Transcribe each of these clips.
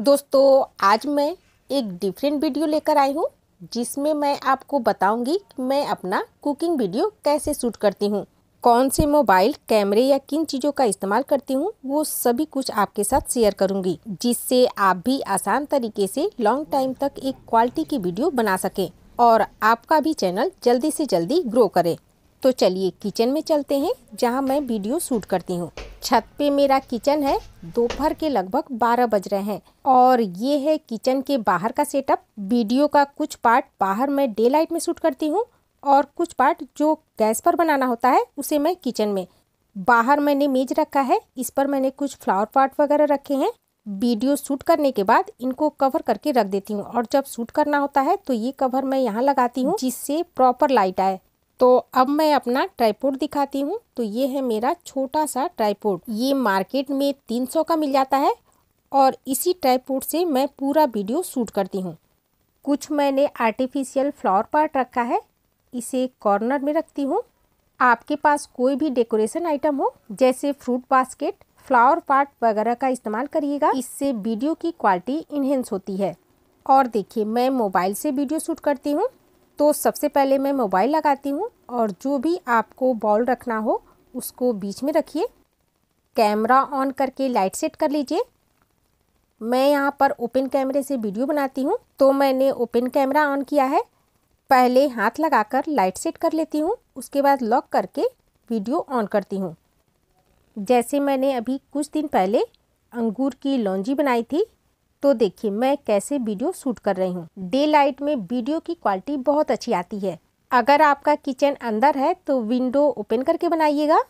दोस्तों आज मैं एक डिफरेंट वीडियो लेकर आई हूँ जिसमें मैं आपको बताऊंगी कि मैं अपना कुकिंग वीडियो कैसे शूट करती हूँ कौन से मोबाइल कैमरे या किन चीज़ों का इस्तेमाल करती हूँ वो सभी कुछ आपके साथ शेयर करूँगी जिससे आप भी आसान तरीके से लॉन्ग टाइम तक एक क्वालिटी की वीडियो बना सकें और आपका भी चैनल जल्दी से जल्दी ग्रो करे तो चलिए किचन में चलते हैं जहाँ मैं वीडियो शूट करती हूँ छत पे मेरा किचन है दोपहर के लगभग 12 बज रहे हैं और ये है किचन के बाहर का सेटअप वीडियो का कुछ पार्ट बाहर मैं डे लाइट में शूट करती हूँ और कुछ पार्ट जो गैस पर बनाना होता है उसे मैं किचन में बाहर मैंने मेज रखा है इस पर मैंने कुछ फ्लावर पार्ट वगैरह रखे हैं वीडियो शूट करने के बाद इनको कवर करके रख देती हूँ और जब शूट करना होता है तो ये कवर मैं यहाँ लगाती हूँ जिससे प्रॉपर लाइट आए तो अब मैं अपना ट्राईपोर्ट दिखाती हूँ तो ये है मेरा छोटा सा ट्राईपोर्ट ये मार्केट में तीन सौ का मिल जाता है और इसी ट्राईपोर्ट से मैं पूरा वीडियो शूट करती हूँ कुछ मैंने आर्टिफिशियल फ्लावर पार्ट रखा है इसे कॉर्नर में रखती हूँ आपके पास कोई भी डेकोरेशन आइटम हो जैसे फ्रूट बास्केट फ्लावर पार्ट वगैरह का इस्तेमाल करिएगा इससे वीडियो की क्वालिटी इन्हेंस होती है और देखिए मैं मोबाइल से वीडियो शूट करती हूँ तो सबसे पहले मैं मोबाइल लगाती हूँ और जो भी आपको बॉल रखना हो उसको बीच में रखिए कैमरा ऑन करके लाइट सेट कर लीजिए मैं यहाँ पर ओपन कैमरे से वीडियो बनाती हूँ तो मैंने ओपन कैमरा ऑन किया है पहले हाथ लगाकर लाइट सेट कर लेती हूँ उसके बाद लॉक करके वीडियो ऑन करती हूँ जैसे मैंने अभी कुछ दिन पहले अंगूर की लौंजी बनाई थी तो देखिए मैं कैसे वीडियो शूट कर रही हूँ डे लाइट में वीडियो की क्वालिटी बहुत अच्छी आती है अगर आपका किचन अंदर है तो विंडो ओपन करके बनाइएगा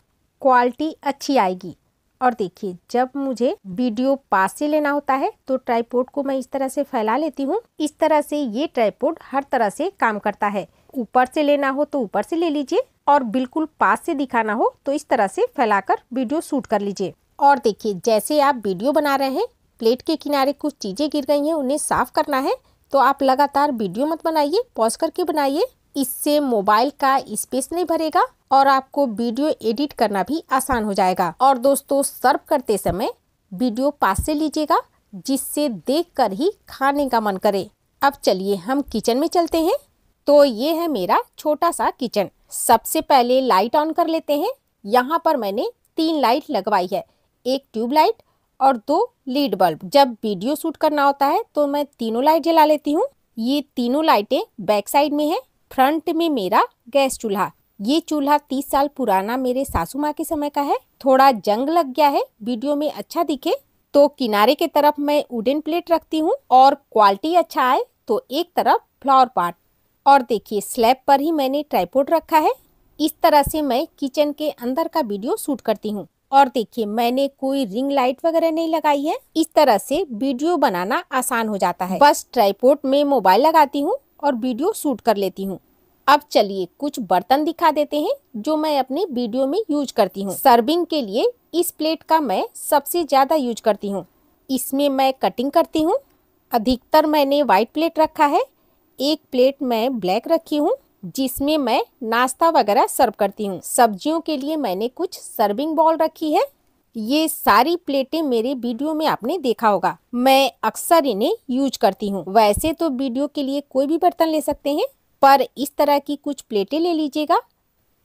क्वालिटी अच्छी आएगी और देखिए जब मुझे वीडियो पास से लेना होता है तो ट्राईपोर्ट को मैं इस तरह से फैला लेती हूँ इस तरह से ये ट्राईपोर्ट हर तरह से काम करता है ऊपर से लेना हो तो ऊपर से ले लीजिए और बिल्कुल पास से दिखाना हो तो इस तरह से फैलाकर वीडियो शूट कर लीजिए और देखिए जैसे आप वीडियो बना रहे हैं प्लेट के किनारे कुछ चीज़ें गिर गई हैं उन्हें साफ़ करना है तो आप लगातार वीडियो मत बनाइए पॉज करके बनाइए इससे मोबाइल का स्पेस नहीं भरेगा और आपको वीडियो एडिट करना भी आसान हो जाएगा और दोस्तों सर्व करते समय वीडियो पास से लीजिएगा जिससे देखकर ही खाने का मन करे अब चलिए हम किचन में चलते हैं तो ये है मेरा छोटा सा किचन सबसे पहले लाइट ऑन कर लेते हैं यहाँ पर मैंने तीन लाइट लगवाई है एक ट्यूबलाइट और दो लीड बल्ब जब वीडियो शूट करना होता है तो मैं तीनों लाइट जला लेती हूँ ये तीनों लाइटें बैक साइड में है फ्रंट में मेरा गैस चूल्हा ये चूल्हा तीस साल पुराना मेरे सासू माँ के समय का है थोड़ा जंग लग गया है वीडियो में अच्छा दिखे तो किनारे के तरफ मैं वुडन प्लेट रखती हूँ और क्वालिटी अच्छा आए तो एक तरफ फ्लावर पार्ट और देखिए स्लैब पर ही मैंने ट्राईपोर्ट रखा है इस तरह से मैं किचन के अंदर का वीडियो शूट करती हूँ और देखिए मैंने कोई रिंग लाइट वगैरह नहीं लगाई है इस तरह से वीडियो बनाना आसान हो जाता है बस ट्राईपोर्ट में मोबाइल लगाती हूँ और वीडियो शूट कर लेती हूँ अब चलिए कुछ बर्तन दिखा देते हैं जो मैं अपने वीडियो में यूज करती हूँ सर्विंग के लिए इस प्लेट का मैं सबसे ज़्यादा यूज करती हूँ इसमें मैं कटिंग करती हूँ अधिकतर मैंने व्हाइट प्लेट रखा है एक प्लेट मैं ब्लैक रखी हूँ जिसमें मैं नाश्ता वगैरह सर्व करती हूँ सब्जियों के लिए मैंने कुछ सर्विंग बॉल रखी है ये सारी प्लेटें मेरे वीडियो में आपने देखा होगा मैं अक्सर इन्हें यूज करती हूँ वैसे तो वीडियो के लिए कोई भी बर्तन ले सकते हैं पर इस तरह की कुछ प्लेटें ले लीजिएगा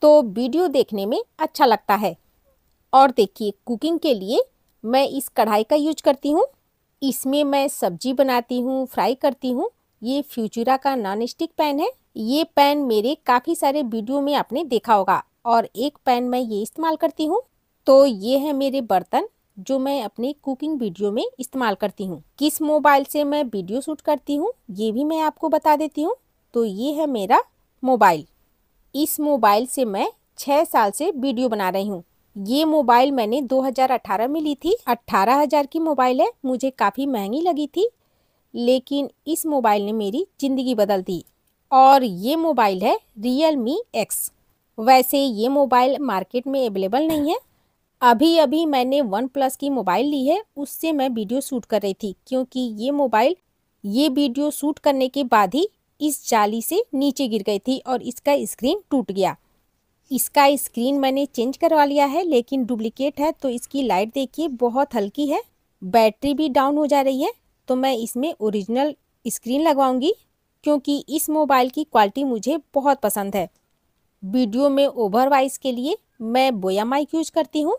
तो वीडियो देखने में अच्छा लगता है और देखिए कुकिंग के लिए मैं इस कढ़ाई का यूज करती हूँ इसमें मैं सब्जी बनाती हूँ फ्राई करती हूँ ये फ्यूचरा का नॉन स्टिक पैन है ये पैन मेरे काफ़ी सारे वीडियो में आपने देखा होगा और एक पैन मैं ये इस्तेमाल करती हूँ तो ये है मेरे बर्तन जो मैं अपने कुकिंग वीडियो में इस्तेमाल करती हूँ किस मोबाइल से मैं वीडियो शूट करती हूँ ये भी मैं आपको बता देती हूँ तो ये है मेरा मोबाइल इस मोबाइल से मैं छः साल से वीडियो बना रही हूँ ये मोबाइल मैंने 2018 में ली थी 18000 की मोबाइल है मुझे काफ़ी महंगी लगी थी लेकिन इस मोबाइल ने मेरी ज़िंदगी बदल दी और ये मोबाइल है रियल मी एक्स वैसे ये मोबाइल मार्केट में अवेलेबल नहीं है अभी अभी मैंने वन प्लस की मोबाइल ली है उससे मैं वीडियो शूट कर रही थी क्योंकि ये मोबाइल ये वीडियो शूट करने के बाद ही इस जाली से नीचे गिर गई थी और इसका स्क्रीन टूट गया इसका स्क्रीन मैंने चेंज करवा लिया है लेकिन डुप्लीकेट है तो इसकी लाइट देखिए बहुत हल्की है बैटरी भी डाउन हो जा रही है तो मैं इसमें ओरिजिनल स्क्रीन लगवाऊंगी क्योंकि इस मोबाइल की क्वालिटी मुझे बहुत पसंद है वीडियो में ओवर वाइज के लिए मैं बोया माइक यूज करती हूँ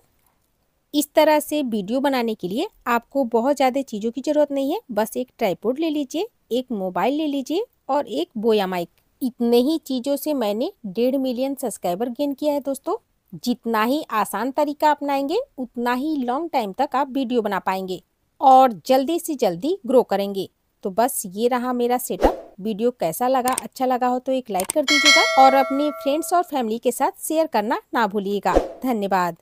इस तरह से वीडियो बनाने के लिए आपको बहुत ज़्यादा चीज़ों की ज़रूरत नहीं है बस एक ट्राईपोर्ड ले लीजिए एक मोबाइल ले लीजिए और एक बोया माइक इतने ही चीज़ों से मैंने डेढ़ मिलियन सब्सक्राइबर गेन किया है दोस्तों जितना ही आसान तरीका अपनाएंगे उतना ही लॉन्ग टाइम तक आप वीडियो बना पाएंगे और जल्दी से जल्दी ग्रो करेंगे तो बस ये रहा मेरा सेटअप वीडियो कैसा लगा अच्छा लगा हो तो एक लाइक कर दीजिएगा और अपने फ्रेंड्स और फैमिली के साथ शेयर करना ना भूलिएगा धन्यवाद